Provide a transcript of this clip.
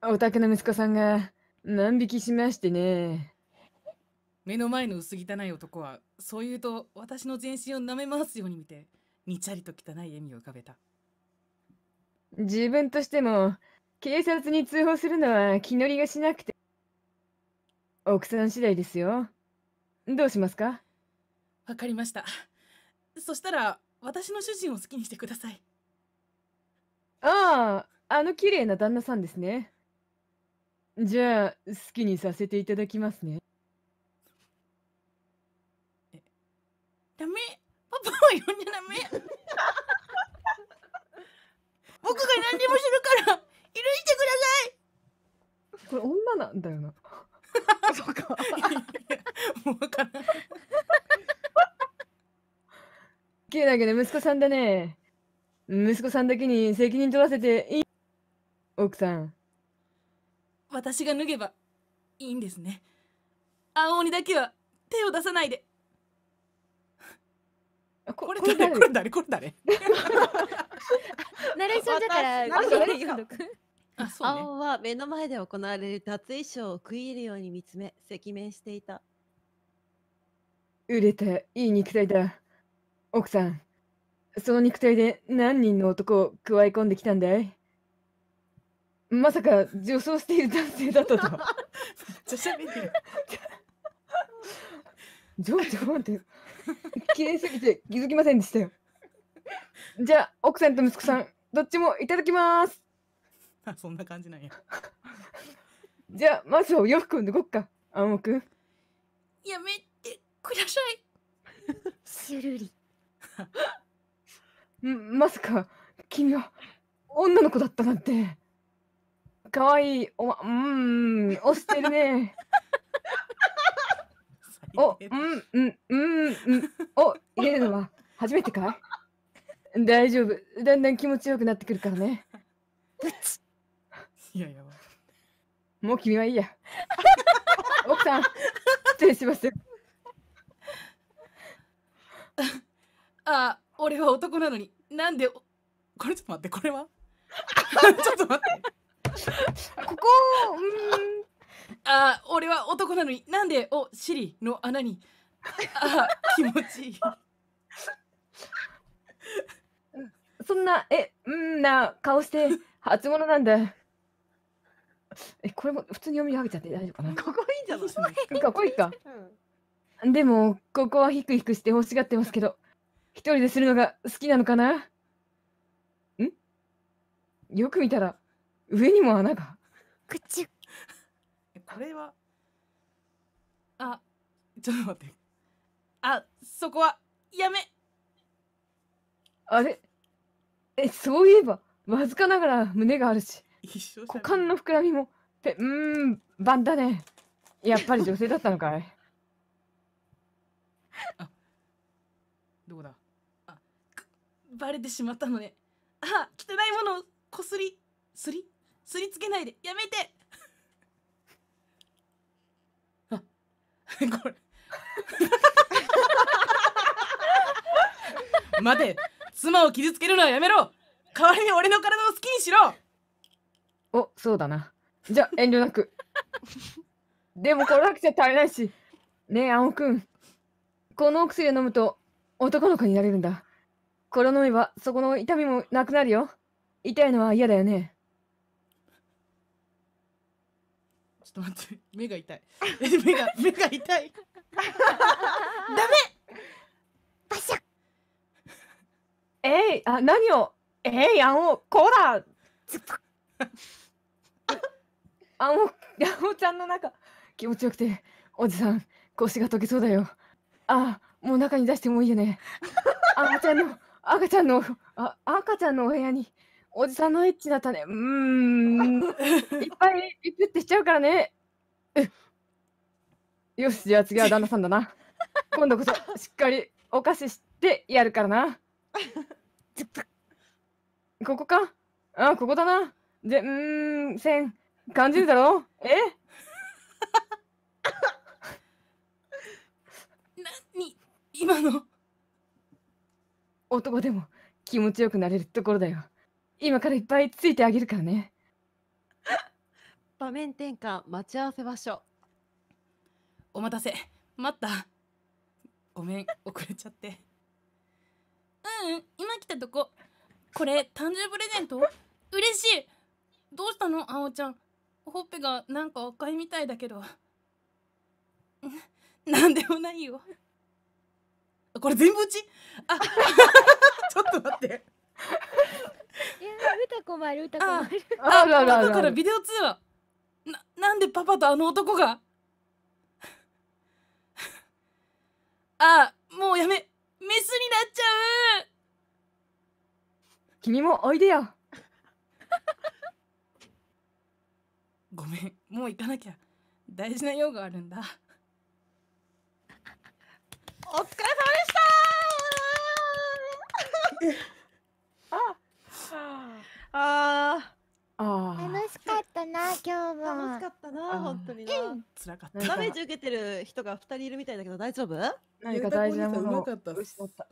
お宅の息子さんが万引きしましてね。目の前の薄汚い男はそう言うと私の全身を舐め回すように見てにちゃりと汚い笑みを浮かべた自分としても警察に通報するのは気乗りがしなくて奥さん次第ですよどうしますかわかりましたそしたら私の主人を好きにしてくださいあああの綺麗な旦那さんですねじゃあ、好きにさせていただきますね。ダメパパを呼んじゃダメ 僕が何でもするから許してくださいこれ女なんだよな。そうか。もうわからん。けだけど息子さんだね。息子さんだけに責任取らせていい奥さん。私が脱げばいいんですね青鬼だけは手を出さないで これ誰これ誰これ誰 ナレーションだから青は目の前で行われる脱衣シを食い入るように見つめ赤面していた売れたいい肉体だ奥さんその肉体で何人の男を加え込んできたんだいまさか女装している男性だったと 綺麗すぎて気づきませんでしたよ。じゃあ奥さんと息子さんどっちもいただきます。そんな感じなんや。じゃあまずお洋服を脱ごっか。青野くん。やめてください。シルリ。んまさか君は女の子だったなんて。かわいい。おま、うーん、押してるね。お、うん、うん、うん、うん。お、入れるのは初めてかい大丈夫。だんだん気持ちよくなってくるからね。いや、やばい。もう君はいいや。奥さん、失礼します。あ、俺は男なのに、なんで、これちょっと待って、これは ちょっと待って。ここうんあ俺は男なのになんでお尻の穴にあ気持ちいいそんなえうんな顔して初物なんだえこれも普通に読み上げちゃって大丈夫かなここいいんじゃないか こいいか、うん、でもここはヒクヒクして欲しがってますけど一人でするのが好きなのかなんよく見たら上にも穴が。くちこれは。あ、ちょっと待って。あ、そこは、やめ。あれえ、そういえば、わずかながら胸があるし、股間の膨らみも、ぺ、うん、バンだね。やっぱり女性だったのかい。あ、どこだあ、バレてしまったのね。あ、汚いものをこすり、すりすりつけないでやめてあ これ 待て妻を傷つけるのはやめろ代わりに俺の体を好きにしろおそうだなじゃ遠慮なく でもこれだけじゃ足りないしねえ青くんこのお薬を飲むと男の子になれるんだこれを飲めばそこの痛みもなくなるよ痛いのは嫌だよねちょっと待って目が痛い 目が目が痛いダメパシャえい、あ何をえい、あお、こら あおあおちゃんの中気持ちよくておじさん腰が溶けそうだよあもう中に出してもいいよね赤ちゃんの赤ちゃんのあ赤ちゃんのお部屋におじさんのエッチな種、うん。いっぱいピプってしちゃうからね。よし、じゃあ次は旦那さんだな。今度こそしっかりお菓子してやるからな。ここかあ、ここだな。で、うーん、線、感じるだろえなに、今の。男でも気持ちよくなれるところだよ。今からいっぱいついてあげるからね。場面転換、待ち合わせ場所。お待たせ。待った。ごめん、遅れちゃって。うん、うん、今来たとこ。これ、誕生日プレゼント嬉しいどうしたの、あおちゃん。ほっぺがなんか赤いみたいだけど。なんでもないよ。これ全部うちあ ちょっと待って。歌子もある歌子あるあらからビデオ通話ななんでパパとあの男があもうやめメスになっちゃう君もおいでよごめんもう行かなきゃ大事な用があるんだお疲れ様でした辛かった。ダメージ受けてる人が2人いるみたいだけど大丈夫なんか大事なものを失った。